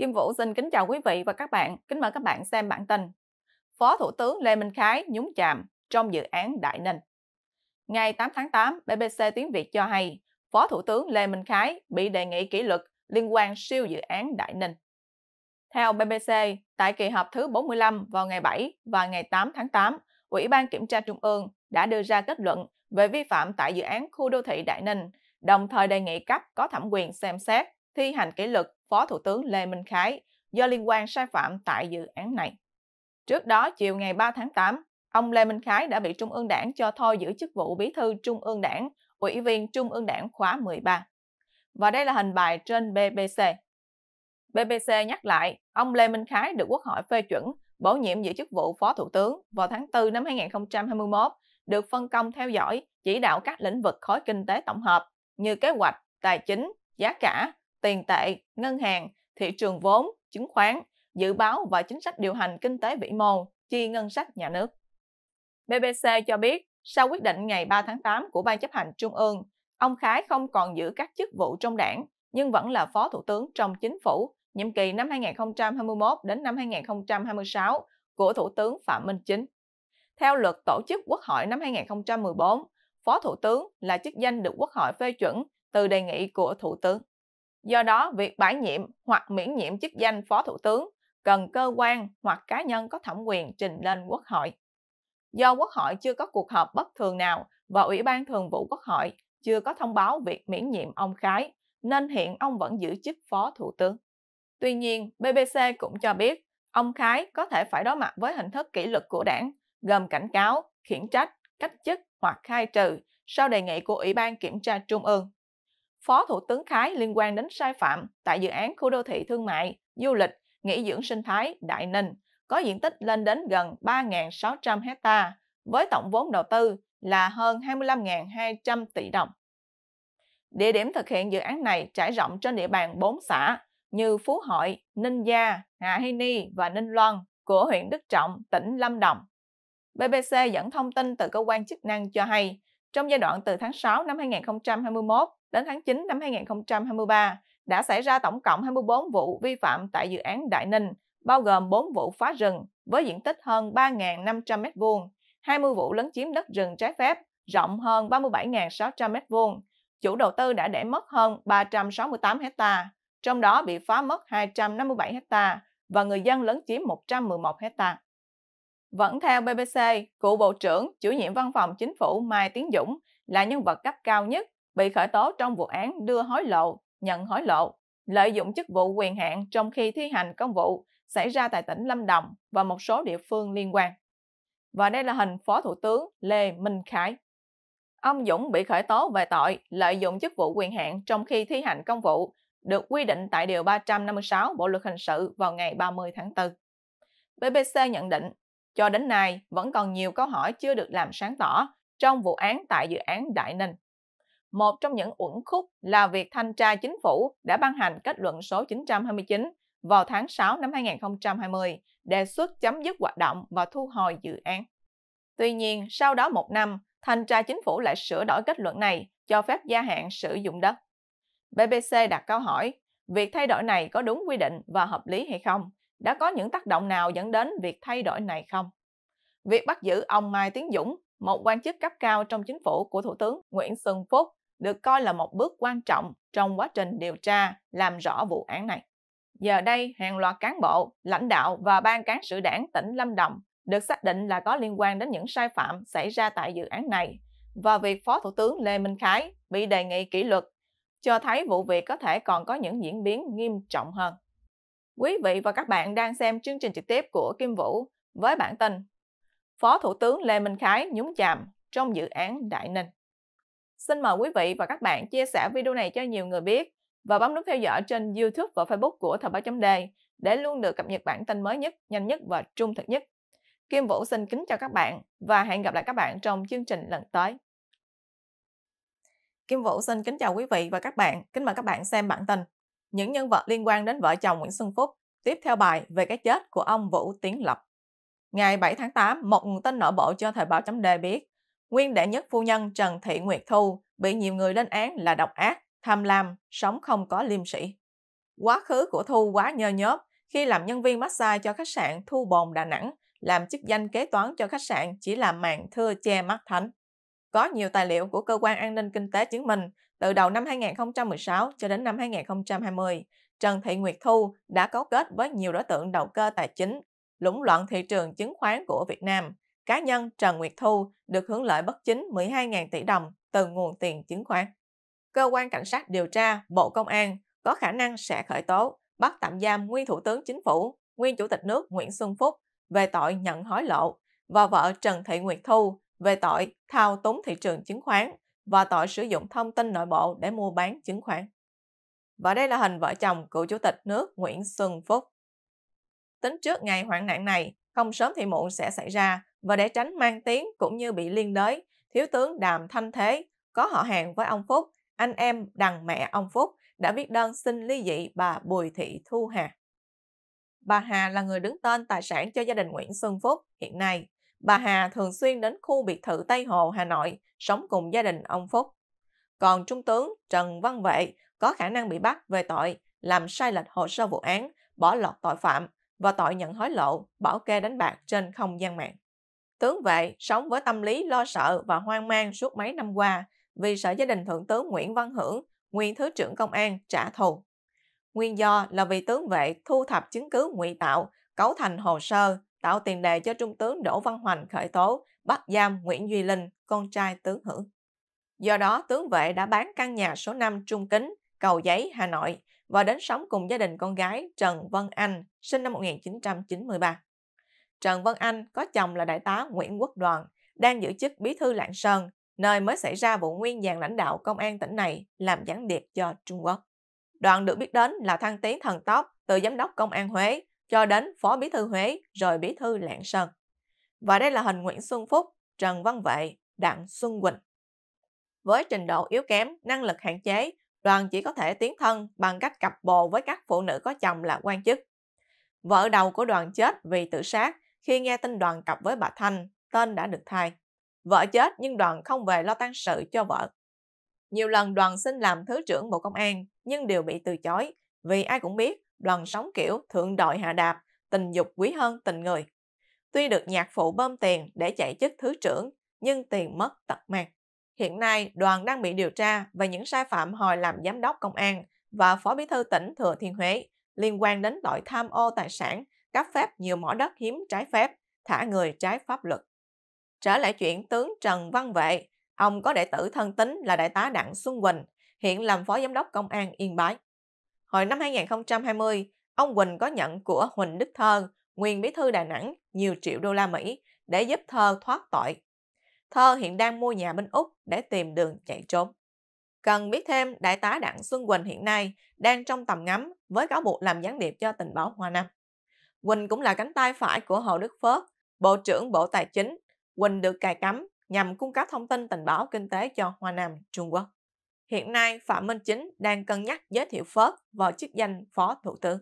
Kim Vũ xin kính chào quý vị và các bạn. Kính mời các bạn xem bản tin. Phó Thủ tướng Lê Minh Khái nhúng chàm trong dự án Đại Ninh. Ngày 8 tháng 8, BBC Tiếng Việt cho hay Phó Thủ tướng Lê Minh Khái bị đề nghị kỷ luật liên quan siêu dự án Đại Ninh. Theo BBC, tại kỳ họp thứ 45 vào ngày 7 và ngày 8 tháng 8, Ủy ban Kiểm tra Trung ương đã đưa ra kết luận về vi phạm tại dự án khu đô thị Đại Ninh, đồng thời đề nghị cấp có thẩm quyền xem xét thi hành kỷ luật Phó Thủ tướng Lê Minh Khái do liên quan sai phạm tại dự án này. Trước đó, chiều ngày 3 tháng 8, ông Lê Minh Khái đã bị Trung ương Đảng cho thôi giữ chức vụ Bí thư Trung ương Đảng, Ủy viên Trung ương Đảng khóa 13. Và đây là hình bài trên BBC. BBC nhắc lại, ông Lê Minh Khái được Quốc hội phê chuẩn bổ nhiệm giữ chức vụ Phó Thủ tướng vào tháng 4 năm 2021, được phân công theo dõi, chỉ đạo các lĩnh vực khối kinh tế tổng hợp như kế hoạch, tài chính, giá cả, tiền tệ, ngân hàng, thị trường vốn, chứng khoán, dự báo và chính sách điều hành kinh tế vĩ mô, chi ngân sách nhà nước. BBC cho biết, sau quyết định ngày 3 tháng 8 của Ban chấp hành Trung ương, ông Khái không còn giữ các chức vụ trong đảng, nhưng vẫn là Phó Thủ tướng trong chính phủ, nhiệm kỳ năm 2021 đến năm 2026 của Thủ tướng Phạm Minh Chính. Theo luật tổ chức Quốc hội năm 2014, Phó Thủ tướng là chức danh được Quốc hội phê chuẩn từ đề nghị của Thủ tướng. Do đó, việc bãi nhiệm hoặc miễn nhiệm chức danh phó thủ tướng cần cơ quan hoặc cá nhân có thẩm quyền trình lên Quốc hội. Do Quốc hội chưa có cuộc họp bất thường nào và Ủy ban Thường vụ Quốc hội chưa có thông báo việc miễn nhiệm ông Khái, nên hiện ông vẫn giữ chức phó thủ tướng. Tuy nhiên, BBC cũng cho biết ông Khái có thể phải đối mặt với hình thức kỷ luật của đảng, gồm cảnh cáo, khiển trách, cách chức hoặc khai trừ sau đề nghị của Ủy ban Kiểm tra Trung ương. Phó Thủ tướng Khái liên quan đến sai phạm tại dự án khu đô thị thương mại, du lịch, nghỉ dưỡng sinh thái Đại Ninh có diện tích lên đến gần 3.600 hecta với tổng vốn đầu tư là hơn 25.200 tỷ đồng. Địa điểm thực hiện dự án này trải rộng trên địa bàn 4 xã như Phú Hội, Ninh Gia, Hà Hi Ni và Ninh Loan của huyện Đức Trọng, tỉnh Lâm Đồng. BBC dẫn thông tin từ cơ quan chức năng cho hay, trong giai đoạn từ tháng 6 năm 2021 đến tháng 9 năm 2023 đã xảy ra tổng cộng 24 vụ vi phạm tại dự án Đại Ninh, bao gồm 4 vụ phá rừng với diện tích hơn 3.500 m2, 20 vụ lấn chiếm đất rừng trái phép rộng hơn 37.600 m2. Chủ đầu tư đã để mất hơn 368 hecta, trong đó bị phá mất 257 hecta và người dân lấn chiếm 111 hecta. Vẫn theo BBC, cựu Bộ trưởng, chủ nhiệm văn phòng chính phủ Mai Tiến Dũng là nhân vật cấp cao nhất bị khởi tố trong vụ án đưa hối lộ, nhận hối lộ, lợi dụng chức vụ quyền hạn trong khi thi hành công vụ xảy ra tại tỉnh Lâm Đồng và một số địa phương liên quan. Và đây là hình Phó Thủ tướng Lê Minh Khái. Ông Dũng bị khởi tố về tội lợi dụng chức vụ quyền hạn trong khi thi hành công vụ được quy định tại Điều 356 Bộ Luật Hình sự vào ngày 30 tháng 4. BBC nhận định, cho đến nay vẫn còn nhiều câu hỏi chưa được làm sáng tỏ trong vụ án tại dự án Đại Ninh một trong những uẩn khúc là việc thanh tra chính phủ đã ban hành kết luận số 929 vào tháng 6 năm 2020 đề xuất chấm dứt hoạt động và thu hồi dự án. Tuy nhiên, sau đó một năm, thanh tra chính phủ lại sửa đổi kết luận này cho phép gia hạn sử dụng đất. BBC đặt câu hỏi, việc thay đổi này có đúng quy định và hợp lý hay không? Đã có những tác động nào dẫn đến việc thay đổi này không? Việc bắt giữ ông Mai Tiến Dũng, một quan chức cấp cao trong chính phủ của Thủ tướng Nguyễn Xuân Phúc, được coi là một bước quan trọng trong quá trình điều tra làm rõ vụ án này. Giờ đây, hàng loạt cán bộ, lãnh đạo và ban cán sự đảng tỉnh Lâm Đồng được xác định là có liên quan đến những sai phạm xảy ra tại dự án này và việc Phó Thủ tướng Lê Minh Khái bị đề nghị kỷ luật cho thấy vụ việc có thể còn có những diễn biến nghiêm trọng hơn. Quý vị và các bạn đang xem chương trình trực tiếp của Kim Vũ với bản tin Phó Thủ tướng Lê Minh Khái nhúng chàm trong dự án Đại Ninh. Xin mời quý vị và các bạn chia sẻ video này cho nhiều người biết và bấm nút theo dõi trên YouTube và Facebook của Thời báo chấm đề để luôn được cập nhật bản tin mới nhất, nhanh nhất và trung thực nhất. Kim Vũ xin kính chào các bạn và hẹn gặp lại các bạn trong chương trình lần tới. Kim Vũ xin kính chào quý vị và các bạn. Kính mời các bạn xem bản tin. Những nhân vật liên quan đến vợ chồng Nguyễn Xuân Phúc tiếp theo bài về cái chết của ông Vũ Tiến Lập. Ngày 7 tháng 8, một nguồn tin nội bộ cho Thời báo chấm đề biết Nguyên đệ nhất phu nhân Trần Thị Nguyệt Thu bị nhiều người lên án là độc ác, tham lam, sống không có liêm sĩ. Quá khứ của Thu quá nhơ nhớp khi làm nhân viên massage cho khách sạn Thu Bồn Đà Nẵng, làm chức danh kế toán cho khách sạn chỉ là màn thưa che mắt thánh. Có nhiều tài liệu của Cơ quan An ninh Kinh tế chứng minh, từ đầu năm 2016 cho đến năm 2020, Trần Thị Nguyệt Thu đã cấu kết với nhiều đối tượng đầu cơ tài chính, lũng loạn thị trường chứng khoán của Việt Nam, cá nhân Trần Nguyệt Thu được hưởng lợi bất chính 12.000 tỷ đồng từ nguồn tiền chứng khoán. Cơ quan Cảnh sát điều tra Bộ Công an có khả năng sẽ khởi tố, bắt tạm giam nguyên Thủ tướng Chính phủ, nguyên Chủ tịch nước Nguyễn Xuân Phúc về tội nhận hối lộ và vợ Trần Thị Nguyệt Thu về tội thao túng thị trường chứng khoán và tội sử dụng thông tin nội bộ để mua bán chứng khoán. Và đây là hình vợ chồng cựu Chủ tịch nước Nguyễn Xuân Phúc. Tính trước ngày hoạn nạn này, không sớm thì muộn sẽ xảy ra và để tránh mang tiếng cũng như bị liên đới, Thiếu tướng Đàm Thanh Thế có họ hàng với ông Phúc, anh em đằng mẹ ông Phúc đã viết đơn xin ly dị bà Bùi Thị Thu Hà. Bà Hà là người đứng tên tài sản cho gia đình Nguyễn Xuân Phúc hiện nay. Bà Hà thường xuyên đến khu biệt thự Tây Hồ, Hà Nội, sống cùng gia đình ông Phúc. Còn Trung tướng Trần Văn Vệ có khả năng bị bắt về tội làm sai lệch hồ sơ vụ án, bỏ lọt tội phạm và tội nhận hối lộ, bảo kê đánh bạc trên không gian mạng. Tướng vệ sống với tâm lý lo sợ và hoang mang suốt mấy năm qua vì sợ gia đình Thượng tướng Nguyễn Văn Hưởng, nguyên Thứ trưởng Công an, trả thù. Nguyên do là vì tướng vệ thu thập chứng cứ ngụy tạo, cấu thành hồ sơ, tạo tiền đề cho Trung tướng Đỗ Văn Hoành khởi tố, bắt giam Nguyễn Duy Linh, con trai tướng Hưởng. Do đó, tướng vệ đã bán căn nhà số 5 Trung Kính, Cầu Giấy, Hà Nội và đến sống cùng gia đình con gái Trần Vân Anh, sinh năm 1993. Trần Vân Anh có chồng là đại tá Nguyễn Quốc Đoàn, đang giữ chức bí thư Lạng Sơn, nơi mới xảy ra vụ nguyên dàn lãnh đạo công an tỉnh này làm gián điệp cho Trung Quốc. Đoàn được biết đến là thăng tiến thần tốc từ giám đốc công an Huế cho đến phó bí thư Huế rồi bí thư Lạng Sơn. Và đây là hình Nguyễn Xuân Phúc, Trần Văn Vệ, Đặng Xuân Quỳnh. Với trình độ yếu kém, năng lực hạn chế, đoàn chỉ có thể tiến thân bằng cách cặp bồ với các phụ nữ có chồng là quan chức. Vợ đầu của đoàn chết vì tự sát khi nghe tin đoàn cặp với bà Thanh, tên đã được thay. Vợ chết nhưng đoàn không về lo tang sự cho vợ. Nhiều lần đoàn xin làm Thứ trưởng Bộ Công an nhưng đều bị từ chối vì ai cũng biết đoàn sống kiểu thượng đội hạ đạp, tình dục quý hơn tình người. Tuy được nhạc phụ bơm tiền để chạy chức Thứ trưởng nhưng tiền mất tật mang. Hiện nay, đoàn đang bị điều tra về những sai phạm hồi làm giám đốc công an và phó bí thư tỉnh Thừa Thiên Huế liên quan đến tội tham ô tài sản cấp phép nhiều mỏ đất hiếm trái phép, thả người trái pháp luật. Trở lại chuyện tướng Trần Văn Vệ, ông có đệ tử thân tín là đại tá Đặng Xuân Quỳnh, hiện làm phó giám đốc công an Yên Bái. Hồi năm 2020, ông Quỳnh có nhận của Huỳnh Đức Thơ, nguyên bí thư Đà Nẵng, nhiều triệu đô la Mỹ để giúp Thơ thoát tội. Thơ hiện đang mua nhà bên Úc để tìm đường chạy trốn. Cần biết thêm, Đại tá Đặng Xuân Quỳnh hiện nay đang trong tầm ngắm với cáo buộc làm gián điệp cho tình báo Hoa Nam. Quỳnh cũng là cánh tay phải của Hồ Đức Phước, Bộ trưởng Bộ Tài chính. Quỳnh được cài cắm nhằm cung cấp thông tin tình báo kinh tế cho Hoa Nam, Trung Quốc. Hiện nay, Phạm Minh Chính đang cân nhắc giới thiệu Phớt vào chức danh Phó Thủ tướng.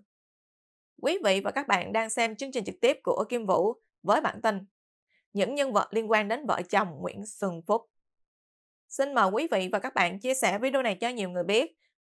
Quý vị và các bạn đang xem chương trình trực tiếp của Kim Vũ với bản tin Những nhân vật liên quan đến vợ chồng Nguyễn Xuân Phúc. Xin mời quý vị và các bạn chia sẻ video này cho nhiều người biết